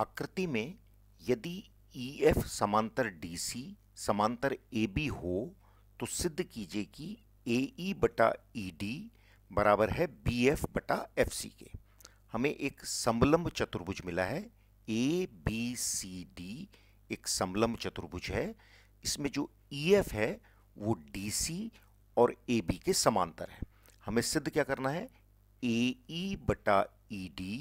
आकृति में यदि ई e एफ समांतर डी सी समांतर ए बी हो तो सिद्ध कीजिए कि ए ई e बटा ई e डी बराबर है बी एफ बटा एफ सी के हमें एक समलंब चतुर्भुज मिला है ए बी सी डी एक समलंब चतुर्भुज है इसमें जो ई एफ है वो डी सी और ए बी के समांतर है हमें सिद्ध क्या करना है ए ई बटा ई डी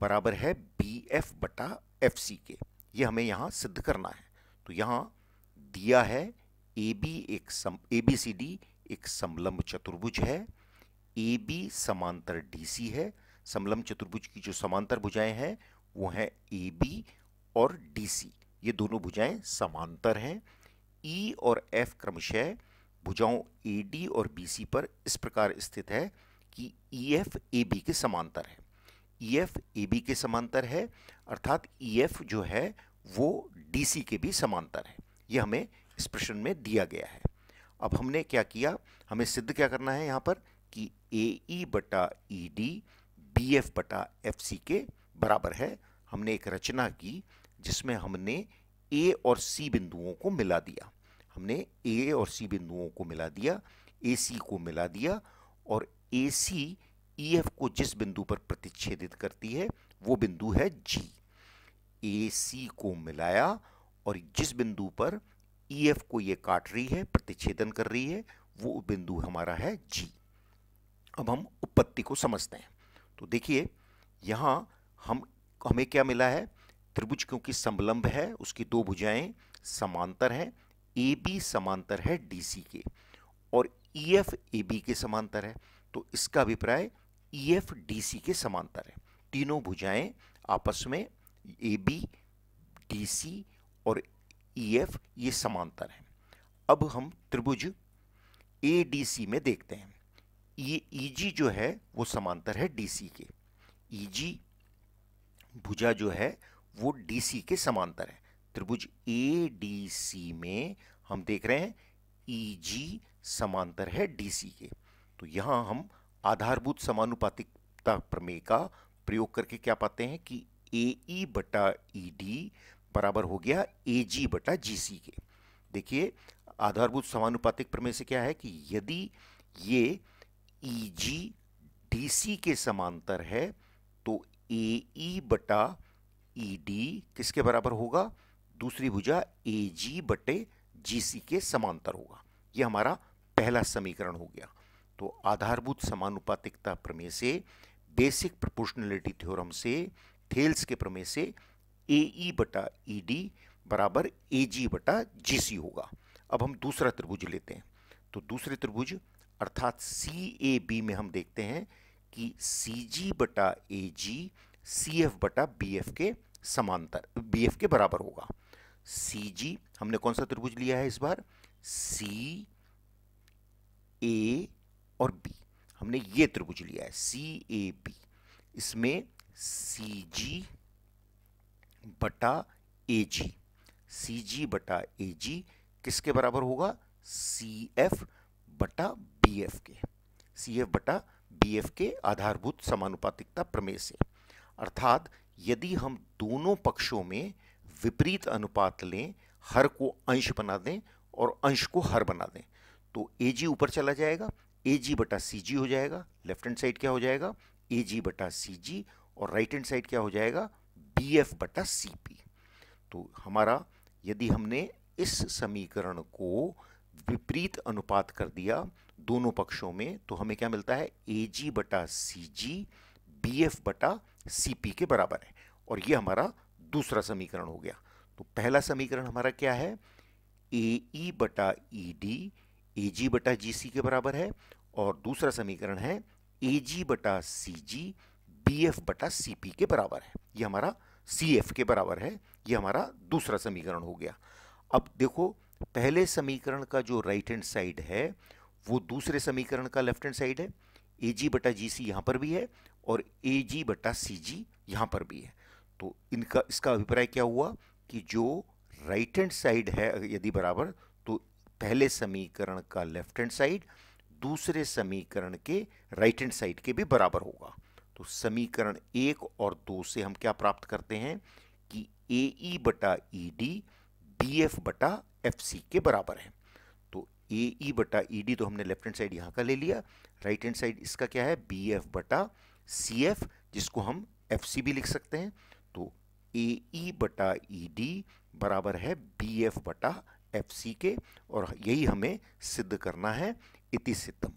बराबर है बी एफ बटा एफ सी के ये हमें यहाँ सिद्ध करना है तो यहाँ दिया है ए बी एक सम ए बी सी डी एक समलम्ब चतुर्भुज है ए बी समांतर डी सी है समलम्ब चतुर्भुज की जो समांतर भुजाएं हैं वो हैं ए बी और डी सी ये दोनों भुजाएं समांतर हैं ई e और एफ क्रमशः भुजाओं ए डी और बी सी पर इस प्रकार स्थित है कि ई एफ ए बी के समांतर है ई एफ ए बी के समांतर है अर्थात ई e एफ जो है वो डी सी के भी समांतर है ये हमें इस प्रश्न में दिया गया है अब हमने क्या किया हमें सिद्ध क्या करना है यहाँ पर कि ए ई e बटा ई डी बी एफ बटा एफ सी के बराबर है हमने एक रचना की जिसमें हमने ए और सी बिंदुओं को मिला दिया हमने ए और सी बिंदुओं को मिला दिया ए सी को मिला दिया और ए सी ई एफ को जिस बिंदु पर प्रतिच्छेदित करती है वो बिंदु है जी ए सी को मिलाया और जिस बिंदु पर ई एफ को ये काट रही है प्रतिच्छेदन कर रही है वो बिंदु हमारा है जी अब हम उत्पत्ति को समझते हैं तो देखिए यहाँ हम हमें क्या मिला है त्रिभुज क्योंकि समलंब है उसकी दो भुजाएं समांतर हैं ए बी समांतर है डी सी के और ई एफ ए बी के समांतर है तो इसका अभिप्राय ई एफ डी सी के समांतर है तीनों भुजाएं आपस में ए बी डी सी और ई e, एफ ये समांतर हैं अब हम त्रिभुज ए डी सी में देखते हैं ये ई e, जी जो है वो समांतर है डी सी के ई e, जी भुजा जो है वो डी सी के समांतर है त्रिभुज ए डी सी में हम देख रहे हैं ई जी समांतर है डी सी के तो यहाँ हम आधारभूत समानुपातिकता प्रमेय का प्रयोग करके क्या पाते हैं कि ए ई e बटा ई e डी बराबर हो गया ए जी बटा जी सी के देखिए आधारभूत समानुपातिक प्रमेय से क्या है कि यदि ये ई जी डी सी के समांतर है तो ए ई e बटा ई डी किसके बराबर होगा दूसरी भुजा ए जी बटे जी सी के समांतर होगा ये हमारा पहला समीकरण हो गया तो आधारभूत समानुपातिकता प्रमेय से बेसिक प्रोपोर्शनलिटी थ्योरम से थेल्स के प्रमेय से ए ई e बटा ई e डी बराबर ए जी बटा जी सी होगा अब हम दूसरा त्रिभुज लेते हैं तो दूसरे त्रिभुज अर्थात सी ए बी में हम देखते हैं कि सी जी बटा ए जी सी एफ बटा बी एफ के समांतर बी एफ के बराबर होगा सी जी हमने कौन सा त्रिभुज लिया है इस बार सी ए और बी हमने ये त्रिभुज लिया है सी ए बी इसमें सी जी बटा ए जी सी जी बटा ए जी किसके बराबर होगा सी एफ बटा बी एफ के सी एफ बटा बी एफ के आधारभूत समानुपातिकता प्रमेय से अर्थात यदि हम दोनों पक्षों में विपरीत अनुपात लें हर को अंश बना दें और अंश को हर बना दें तो ए जी ऊपर चला जाएगा ए जी बटा सी जी हो जाएगा लेफ्ट हैंड साइड क्या हो जाएगा ए जी बटा सी जी और राइट हैंड साइड क्या हो जाएगा बी एफ बटा सी पी तो हमारा यदि हमने इस समीकरण को विपरीत अनुपात कर दिया दोनों पक्षों में तो हमें क्या मिलता है ए जी बटा सी जी बी एफ बटा सी पी के बराबर है और ये हमारा दूसरा समीकरण हो गया तो पहला समीकरण हमारा क्या है ए ई बटा ई डी ए जी बटा जी सी के बराबर है और दूसरा समीकरण है ए जी बटा सी जी बी एफ बटा सी पी के बराबर है ये हमारा सी एफ के बराबर है ये हमारा दूसरा समीकरण हो गया अब देखो पहले समीकरण का जो राइट हैंड साइड है वो दूसरे समीकरण का लेफ्ट हैंड साइड है ए जी बटा जी सी यहाँ पर भी है और ए जी बटा सी जी यहाँ पर भी है तो इनका इसका अभिप्राय क्या हुआ कि जो राइट हैंड साइड है यदि बराबर तो पहले समीकरण का लेफ्ट हैंड साइड दूसरे समीकरण के राइट हैंड साइड के भी बराबर होगा तो समीकरण एक और दो से हम क्या प्राप्त करते हैं कि ए ई e बटा ई डी बी एफ बटा एफ सी के बराबर है तो ए ई e बटा ई e डी तो हमने लेफ्ट हैंड साइड यहाँ का ले लिया राइट हैंड साइड इसका क्या है बी एफ बटा सी एफ जिसको हम एफ सी भी लिख सकते हैं तो ए ई बटा ई डी बराबर है बी एफ बटा एफ सी के और यही हमें सिद्ध करना है इति सिद्धम